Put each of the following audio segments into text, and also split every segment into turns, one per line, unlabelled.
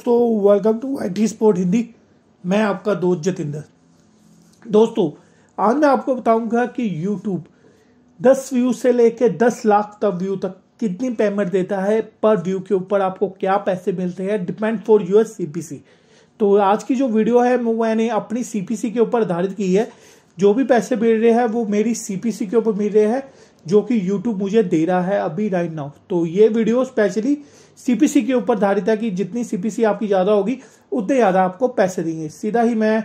दोस्तों welcome to I T sport Hindi मैं आपका दोस्त जतिंदर दोस्तों आज मैं आपको बताऊंगा कि यूट्यूब 10 व्यू से लेकर 10 लाख तक व्यू तक कितनी पेमेंट देता है पर व्यू के ऊपर आपको क्या पैसे मिलते हैं डिपेंड फॉर यूर सीपीसी तो आज की जो वीडियो है वो मैंने अपनी सीपीसी के ऊपर आधारित की है जो भी पैसे मिल रहे हैं वो मेरी सीपीसी के ऊपर मिल रहे हैं जो कि YouTube मुझे दे रहा है अभी राइट नाउ तो ये वीडियो स्पेशली सीपीसी के ऊपर धारित है कि जितनी सीपीसी आपकी ज़्यादा होगी उतने ज़्यादा आपको पैसे देंगे सीधा ही मैं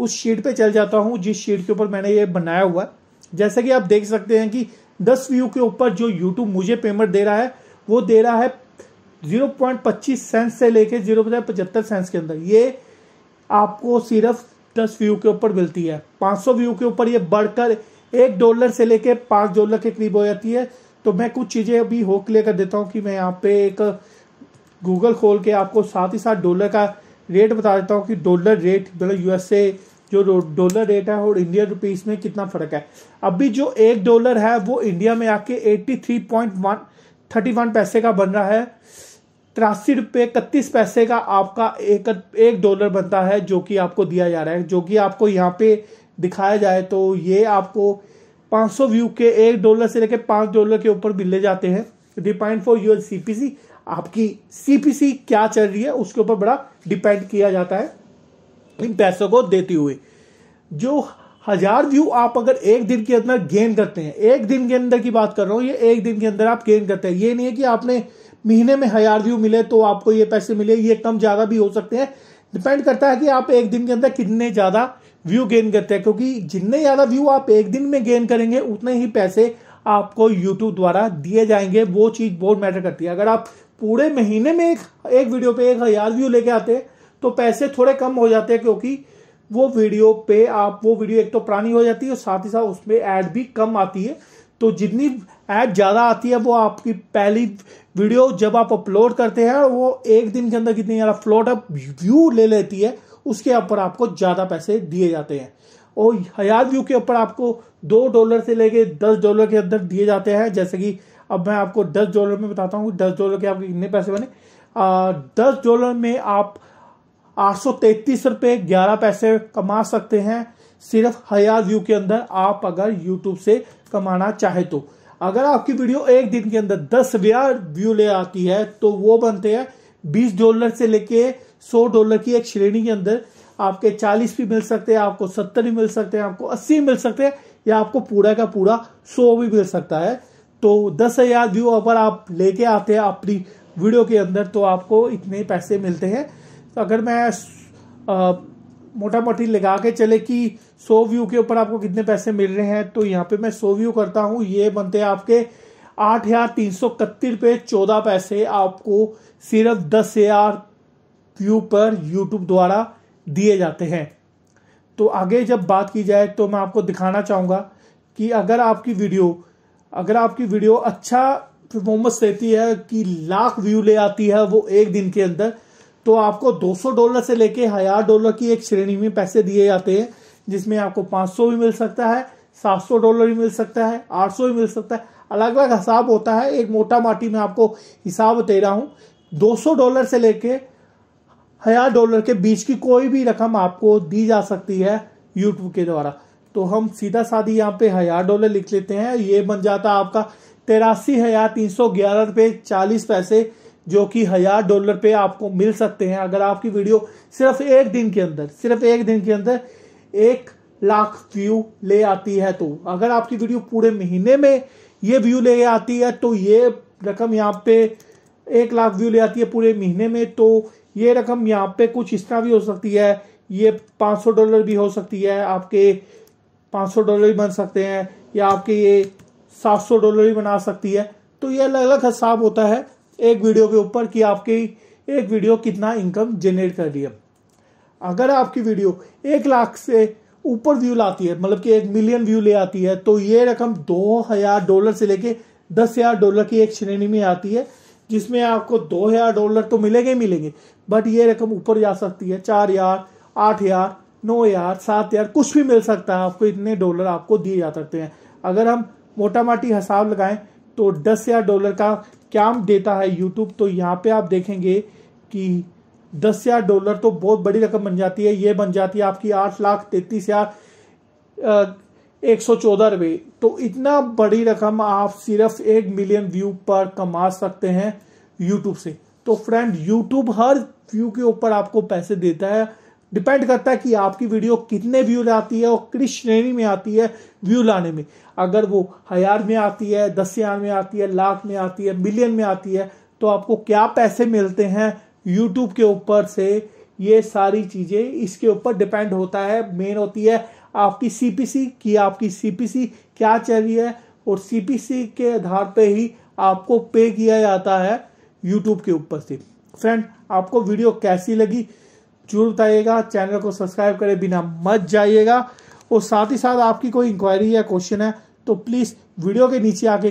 उस शीट पे चल जाता हूँ जिस शीट के ऊपर मैंने ये बनाया हुआ है जैसे कि आप देख सकते हैं कि दस व्यू के ऊपर जो यूट्यूब मुझे पेमेंट दे रहा है वो दे रहा है जीरो पॉइंट पच्चीस सेंस से लेके जीरो पचहत्तर सेंस के अंदर ये आपको सिर्फ दस व्यू के ऊपर मिलती है पाँच सौ व्यू के ऊपर ये बढ़कर एक डॉलर से लेके पाँच डॉलर के करीब हो जाती है तो मैं कुछ चीज़ें अभी हो क्लियर कर देता हूँ कि मैं यहाँ पे एक गूगल खोल के आपको साथ ही साथ डॉलर का रेट बता देता हूँ कि डॉलर रेट मतलब यूएसए जो डॉलर रेट है और इंडियन रुपीज में कितना फर्क है अभी जो एक डॉलर है वो इंडिया में आके eighty three point one thirty one पैसे का बन रहा है तिरासी रुपये इकतीस पैसे का आपका एक एक डॉलर बनता है जो कि आपको दिया जा रहा है जो कि आपको यहाँ पे दिखाया जाए तो ये आपको 500 व्यू के एक डॉलर से लेकर पाँच डॉलर के ऊपर भी ले जाते हैं डिपेंड फॉर योर सी आपकी सी क्या चल रही है उसके ऊपर बड़ा डिपेंड किया जाता है इन पैसों को देते हुए जो हजार व्यू आप अगर एक दिन के अंदर गेन करते हैं एक दिन के अंदर की बात कर रहा हूँ ये एक दिन के अंदर आप गेन करते हैं ये नहीं है कि आपने महीने में हजार व्यू मिले तो आपको ये पैसे मिले ये कम ज़्यादा भी हो सकते हैं डिपेंड करता है कि आप एक दिन के अंदर कितने ज़्यादा व्यू गेन करते हैं क्योंकि जितने ज़्यादा व्यू आप एक दिन में गेन करेंगे उतने ही पैसे आपको यूट्यूब द्वारा दिए जाएंगे वो चीज़ बहुत मैटर करती है अगर आप पूरे महीने में एक एक वीडियो पे एक हज़ार व्यू लेके आते हैं तो पैसे थोड़े कम हो जाते हैं क्योंकि वो वीडियो पे आप वो वीडियो एक तो पुरानी हो जाती है और साथ ही साथ उसमें ऐड भी कम आती है तो जितनी ऐड ज़्यादा आती है वो आपकी पहली वीडियो जब आप अपलोड करते हैं वो एक दिन के अंदर कितनी ज़्यादा फ्लोट अप व्यू ले लेती है उसके ऊपर आपको ज़्यादा पैसे दिए जाते हैं और हयात व्यू के ऊपर आपको दो डॉलर से लेके दस डॉलर के अंदर दिए जाते हैं जैसे कि अब मैं आपको दस डॉलर में बताता हूँ दस डॉलर के आपके कितने पैसे बने आ, दस डॉलर में आप आठ सौ तैतीस रुपये ग्यारह पैसे कमा सकते हैं सिर्फ हयात व्यू के अंदर आप अगर यूट्यूब से कमाना चाहे तो अगर आपकी वीडियो एक दिन के अंदर दस हजार व्यू ले आती है तो वो बनते हैं बीस डॉलर से लेके सौ डॉलर की एक श्रेणी के अंदर आपके चालीस भी मिल सकते हैं आपको सत्तर भी मिल सकते हैं आपको अस्सी मिल सकते हैं या आपको पूरा का पूरा सौ भी मिल सकता है तो दस हजार व्यू अगर आप लेके आते हैं अपनी वीडियो के अंदर तो आपको इतने पैसे मिलते हैं तो अगर मैं आ, मोटा मोटी लगा के चले कि सो व्यू के ऊपर आपको कितने पैसे मिल रहे हैं तो यहाँ पे मैं सो व्यू करता हूँ ये बनते हैं आपके आठ हजार तीन सौ इकतीस रुपये चौदह पैसे आपको सिर्फ दस हजार क्यू पर यूट्यूब द्वारा दिए जाते हैं तो आगे जब बात की जाए तो मैं आपको दिखाना चाहूँगा कि अगर आपकी वीडियो अगर आपकी वीडियो अच्छा परफॉर्मेंस देती है कि लाख व्यू ले आती है वो एक दिन के अंदर तो आपको 200 डॉलर से लेके हजार डॉलर की एक श्रेणी में पैसे दिए जाते हैं जिसमें आपको 500 भी मिल सकता है 700 डॉलर भी मिल सकता है 800 भी मिल सकता है अलग अलग हिसाब होता है एक मोटा माटी में आपको हिसाब दे रहा हूँ 200 डॉलर से लेके हजार डॉलर के बीच की कोई भी रकम आपको दी जा सकती है यूट्यूब के द्वारा तो हम सीधा साधी यहाँ पे हजार डॉलर लिख लेते हैं ये बन जाता आपका तेरासी हजार तीन सौ ग्यारह रुपये चालीस पैसे जो कि हजार डॉलर पे आपको मिल सकते हैं अगर आपकी वीडियो सिर्फ एक दिन के अंदर सिर्फ एक दिन के अंदर एक लाख व्यू ले आती है तो अगर आपकी वीडियो पूरे महीने में ये व्यू ले आती है तो ये रकम यहाँ पे एक लाख व्यू ले आती है पूरे महीने में तो ये रकम यहाँ पे कुछ इस तरह भी हो सकती है ये 500 डॉलर भी हो सकती है आपके 500 डॉलर भी बन सकते हैं या आपके ये 700 डॉलर भी बना सकती है तो ये अलग अलग हिसाब होता है एक वीडियो के ऊपर कि आपकी एक वीडियो कितना इनकम जनरेट कर रही है अगर आपकी वीडियो एक लाख से ऊपर व्यू लाती है मतलब कि एक मिलियन व्यू ले आती है तो ये रकम दो हजार डॉलर से लेके दस हजार डॉलर की एक श्रेणी में आती है जिसमें आपको दो हजार डॉलर तो मिलेंगे ही मिलेंगे बट ये रकम ऊपर जा सकती है चार हजार आठ हजार नौ हजार सात हजार कुछ भी मिल सकता है आपको इतने डॉलर आपको दिए जा सकते हैं अगर हम मोटा माटी हिसाब लगाएं तो दस हजार डॉलर का क्या देता है यूट्यूब तो यहाँ पे आप देखेंगे कि दस हजार डॉलर तो बहुत बड़ी रकम बन जाती है ये बन जाती है आपकी आठ लाख तैतीस हजार एक सौ चौदह तो इतना बड़ी रकम आप सिर्फ एक मिलियन व्यू पर कमा सकते हैं यूट्यूब से तो फ्रेंड यूट्यूब हर व्यू के ऊपर आपको पैसे देता है डिपेंड करता है कि आपकी वीडियो कितने व्यू लाती है और किस श्रेणी में आती है व्यू लाने में अगर वो हजार में आती है दस हजार में आती है लाख में आती है मिलियन में आती है तो आपको क्या पैसे मिलते हैं यूट्यूब के ऊपर से ये सारी चीज़ें इसके ऊपर डिपेंड होता है मेन होती है आपकी सीपीसी की आपकी सीपीसी क्या चल रही है और सीपीसी के आधार पे ही आपको पे किया जाता है यूट्यूब के ऊपर से फ्रेंड आपको वीडियो कैसी लगी जरूर बताइएगा चैनल को सब्सक्राइब करे बिना मत जाइएगा और साथ ही साथ आपकी कोई इंक्वायरी या क्वेश्चन है तो प्लीज़ वीडियो के नीचे आके